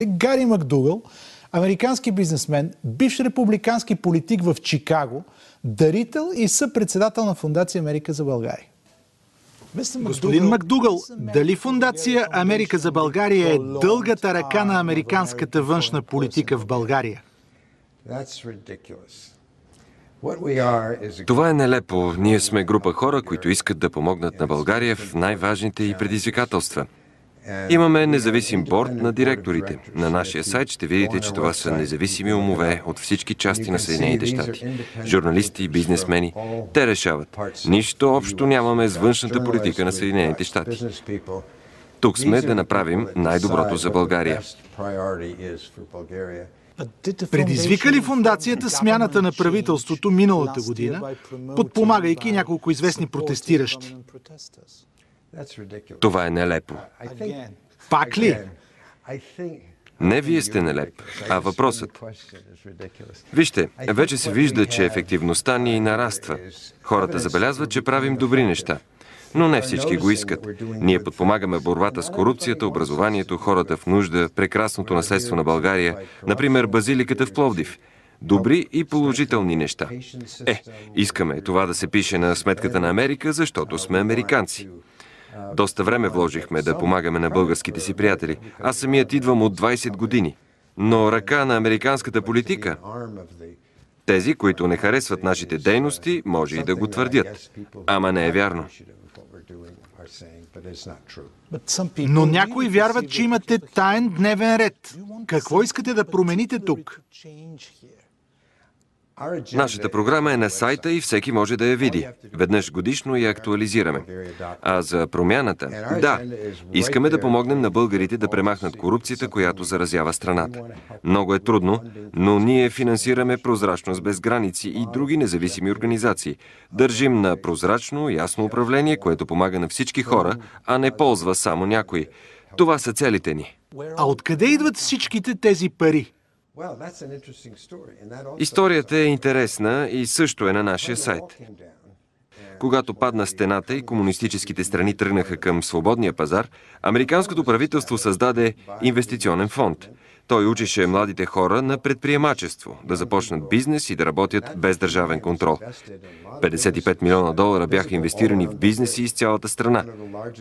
Е, Гари Макдугъл, американски бизнесмен, бивш републикански политик в Чикаго, дарител и съпредседател на Фундация Америка за България. Господин Макдугъл, дали Фундация Америка за България е, е дългата ръка на американската външна политика в България? Това е нелепо. Ние сме група хора, които искат да помогнат на България в най-важните и предизвикателства – Имаме независим борт на директорите. На нашия сайт ще видите, че това са независими умове от всички части на Съединените щати. Журналисти, и бизнесмени. Те решават. Нищо общо нямаме с външната политика на Съединените щати. Тук сме да направим най-доброто за България. Предизвика ли фундацията смяната на правителството миналата година, подпомагайки няколко известни протестиращи? Това е нелепо. Пак ли? Не вие сте нелеп, а въпросът. Вижте, вече се вижда, че ефективността ни нараства. Хората забелязват, че правим добри неща. Но не всички го искат. Ние подпомагаме борбата с корупцията, образованието, хората в нужда, прекрасното наследство на България, например базиликата в Пловдив. Добри и положителни неща. Е, искаме това да се пише на сметката на Америка, защото сме американци. Доста време вложихме да помагаме на българските си приятели. Аз самият идвам от 20 години. Но ръка на американската политика, тези, които не харесват нашите дейности, може и да го твърдят. Ама не е вярно. Но някои вярват, че имате таен дневен ред. Какво искате да промените тук? Нашата програма е на сайта и всеки може да я види. Веднъж годишно я актуализираме. А за промяната, да, искаме да помогнем на българите да премахнат корупцията, която заразява страната. Много е трудно, но ние финансираме прозрачност без граници и други независими организации. Държим на прозрачно, ясно управление, което помага на всички хора, а не ползва само някой. Това са целите ни. А откъде идват всичките тези пари? Историята е интересна и също е на нашия сайт. Когато падна стената и комунистическите страни тръгнаха към свободния пазар, американското правителство създаде инвестиционен фонд. Той учеше младите хора на предприемачество, да започнат бизнес и да работят без държавен контрол. 55 милиона долара бяха инвестирани в бизнеси из цялата страна.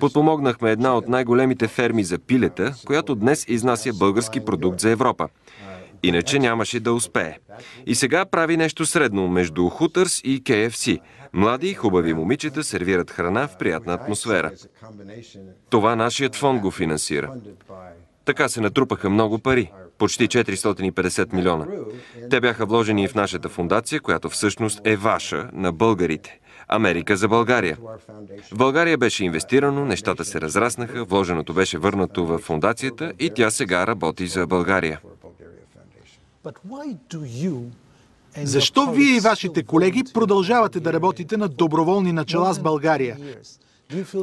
Подпомогнахме една от най-големите ферми за пилета, която днес изнася български продукт за Европа. Uh, Иначе нямаше да успее. И сега прави нещо средно между Хутърс и KFC. Млади и хубави момичета сервират храна в приятна атмосфера. Това нашият фонд го финансира. Така се натрупаха много пари почти 450 милиона. Те бяха вложени и в нашата фундация, която всъщност е ваша, на българите. Америка за България. В България беше инвестирано, нещата се разраснаха, вложеното беше върнато в фундацията и тя сега работи за България. Защо вие и вашите колеги продължавате да работите на доброволни начала с България?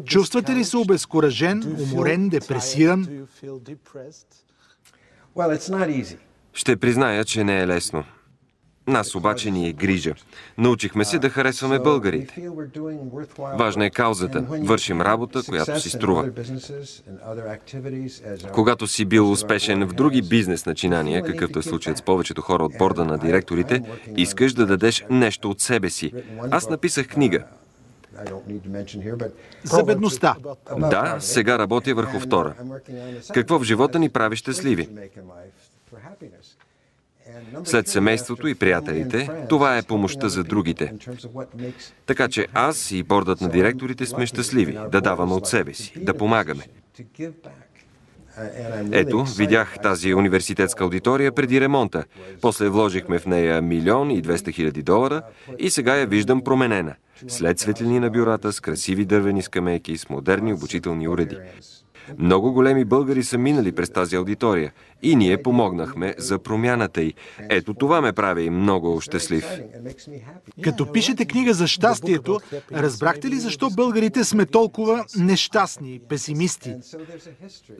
Чувствате ли се обезкуражен, уморен, депресиран? Ще призная, че не е лесно. Нас обаче ни е грижа. Научихме се да харесваме българите. Важна е каузата. Вършим работа, която си струва. Когато си бил успешен в други бизнес начинания, какъвто е случаят с повечето хора от борда на директорите, искаш да дадеш нещо от себе си. Аз написах книга. За бедността. Да, сега работя върху втора. Какво в живота ни прави щастливи? След семейството и приятелите, това е помощта за другите. Така че аз и бордът на директорите сме щастливи да даваме от себе си, да помагаме. Ето, видях тази университетска аудитория преди ремонта. После вложихме в нея милион и 200 хиляди долара и сега я виждам променена. След светлини на бюрата, с красиви дървени скамейки, с модерни обучителни уреди. Много големи българи са минали през тази аудитория и ние помогнахме за промяната й. Ето това ме прави много щастлив. Като пишете книга за щастието, разбрахте ли защо българите сме толкова нещастни, песимисти?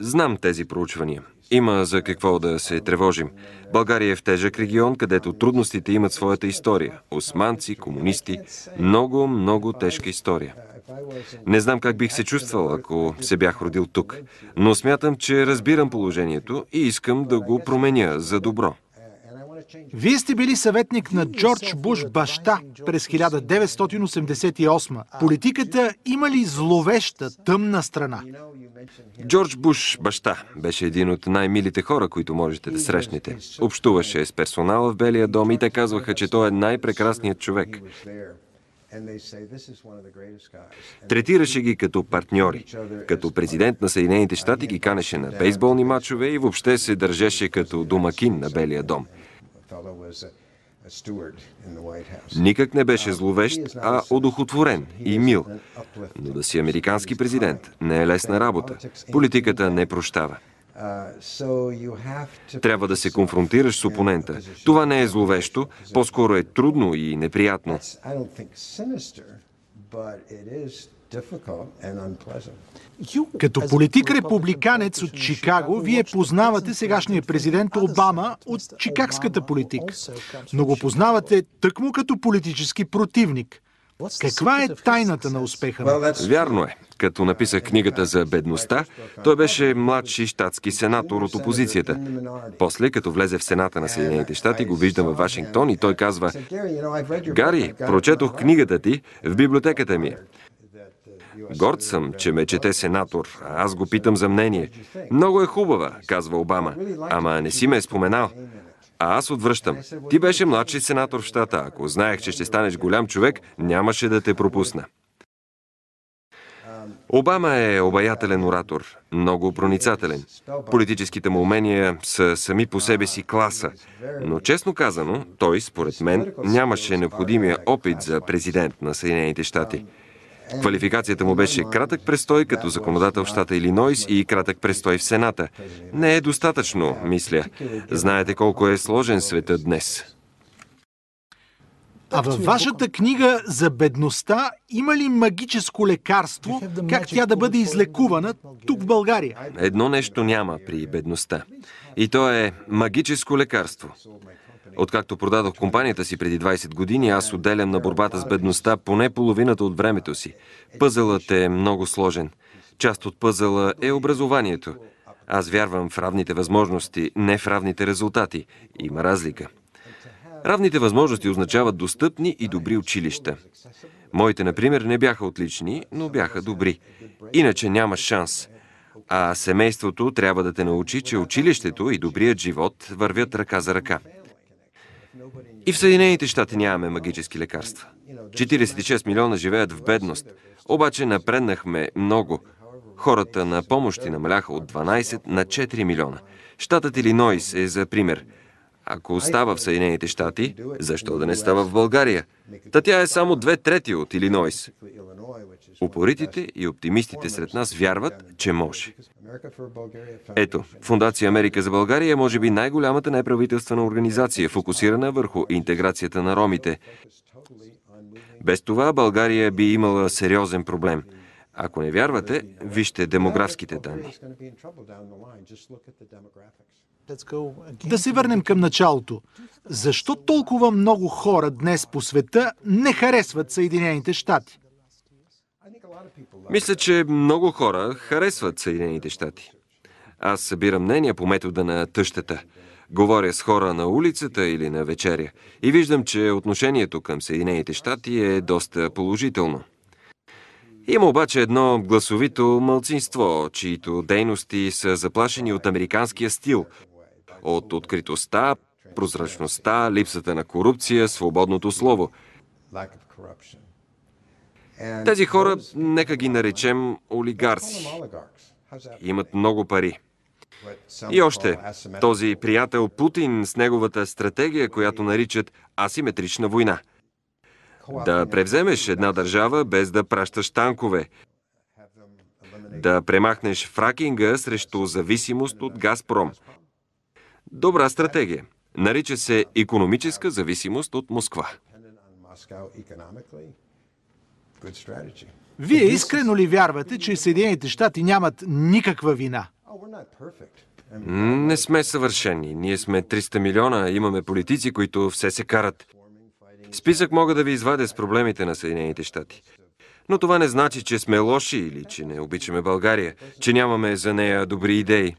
Знам тези проучвания. Има за какво да се тревожим. България е в тежък регион, където трудностите имат своята история. Османци, комунисти. Много, много тежка история. Не знам как бих се чувствал, ако се бях родил тук, но смятам, че разбирам положението и искам да го променя за добро. Вие сте били съветник на Джордж Буш баща през 1988. Политиката има ли зловеща, тъмна страна? Джордж Буш баща беше един от най-милите хора, които можете да срещнете. Общуваше с персонала в Белия дом и те казваха, че той е най-прекрасният човек. Третираше ги като партньори. Като президент на Съединените щати ги канеше на бейсболни матчове и въобще се държеше като домакин на Белия дом. Никак не беше uh, зловещ, а одухотворен и мил. Но да си американски президент не е лесна работа. Политиката не прощава. Трябва да се конфронтираш с опонента. Това не е зловещо, по-скоро е трудно и неприятно. Като политик-републиканец от Чикаго, вие познавате сегашния президент Обама от чикагската политика, но го познавате тъкмо като политически противник. Каква е тайната на успеха? Вярно е. Като написа книгата за бедността, той беше младши щатски сенатор от опозицията. После, като влезе в Сената на Съединените щати, го виждам в Вашингтон и той казва «Гари, прочетох книгата ти в библиотеката ми. Горд съм, че ме чете сенатор, а аз го питам за мнение. Много е хубава, казва Обама, ама не си ме е споменал. А аз отвръщам. Ти беше младши сенатор в щата. Ако знаех, че ще станеш голям човек, нямаше да те пропусна. Обама е обаятелен оратор, много проницателен. Политическите му умения са сами по себе си класа, но честно казано, той, според мен, нямаше необходимия опит за президент на Съединените щати. Квалификацията му беше кратък престой като законодател в щата Илинойс и кратък престой в Сената. Не е достатъчно, мисля. Знаете колко е сложен света днес. А във е вашата книга за бедността има ли магическо лекарство, как тя да бъде излекувана тук в България? Е, едно нещо няма при бедността. И то е магическо лекарство. Откакто продадох компанията си преди 20 години, аз отделям на борбата с бедността поне половината от времето си. Пъзълът е много сложен. Част от пъзъла е образованието. Аз вярвам в равните възможности, не в равните резултати. Има разлика. Равните възможности означават достъпни и добри училища. Моите, например, не бяха отлични, но бяха добри. Иначе няма шанс. А семейството трябва да те научи, че училището и добрият живот вървят ръка за ръка. И в Съединените щати нямаме магически лекарства. 46 милиона живеят в бедност. Обаче напреднахме много. Хората на помощи намаляха от 12 на 4 милиона. Штатът Илинойс е за пример – ако остава в Съединените щати, защо да не става в България? Та тя е само две трети от Илинойс. Упоритите и оптимистите сред нас вярват, че може. Ето, Фундация Америка за България е може би най-голямата неправителствена организация, фокусирана върху интеграцията на ромите. Без това България би имала сериозен проблем – ако не вярвате, вижте демографските данни. Да се върнем към началото. Защо толкова много хора днес по света не харесват Съединените щати? Мисля, че много хора харесват Съединените щати. Аз събирам мнения по метода на тъщата. Говоря с хора на улицата или на вечеря и виждам, че отношението към Съединените щати е доста положително. Има обаче едно гласовито мълцинство, чието дейности са заплашени от американския стил, от откритостта, прозрачността, липсата на корупция, свободното слово. Тези хора, нека ги наречем олигарси, имат много пари. И още, този приятел Путин с неговата стратегия, която наричат асиметрична война – да превземеш една държава без да пращаш танкове, да премахнеш фракинга срещу зависимост от Газпром. Добра стратегия. Нарича се економическа зависимост от Москва. Вие искрено ли вярвате, че Съединените щати нямат никаква вина? Не сме съвършени. Ние сме 300 милиона, имаме политици, които все се карат. Списък мога да ви извадя с проблемите на Съединените щати. Но това не значи, че сме лоши или че не обичаме България, че нямаме за нея добри идеи.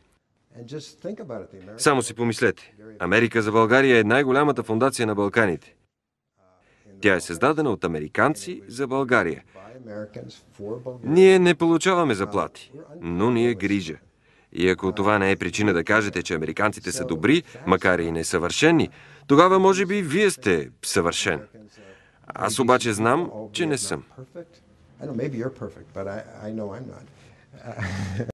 Само си помислете. Америка за България е най-голямата фундация на Балканите. Тя е създадена от американци за България. Ние не получаваме заплати, но ни е грижа. И ако това не е причина да кажете, че американците са добри, макар и несъвършени, тогава може би вие сте съвършен. Аз обаче знам, че не съм.